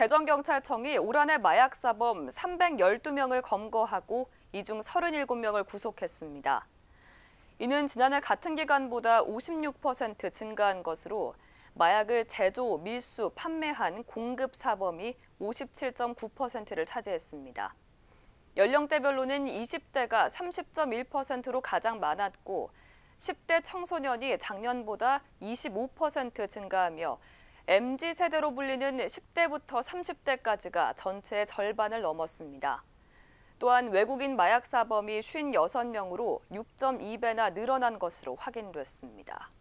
대전경찰청이 올한해 마약사범 312명을 검거하고 이 중 37명을 구속했습니다. 이는 지난해 같은 기간보다 56% 증가한 것으로 마약을 제조, 밀수, 판매한 공급 사범이 57.9%를 차지했습니다. 연령대별로는 20대가 30.1%로 가장 많았고 10대 청소년이 작년보다 25% 증가하며 MZ 세대로 불리는 10대부터 30대까지가 전체의 절반을 넘었습니다. 또한 외국인 마약 사범이 56명으로 6.2배나 늘어난 것으로 확인됐습니다.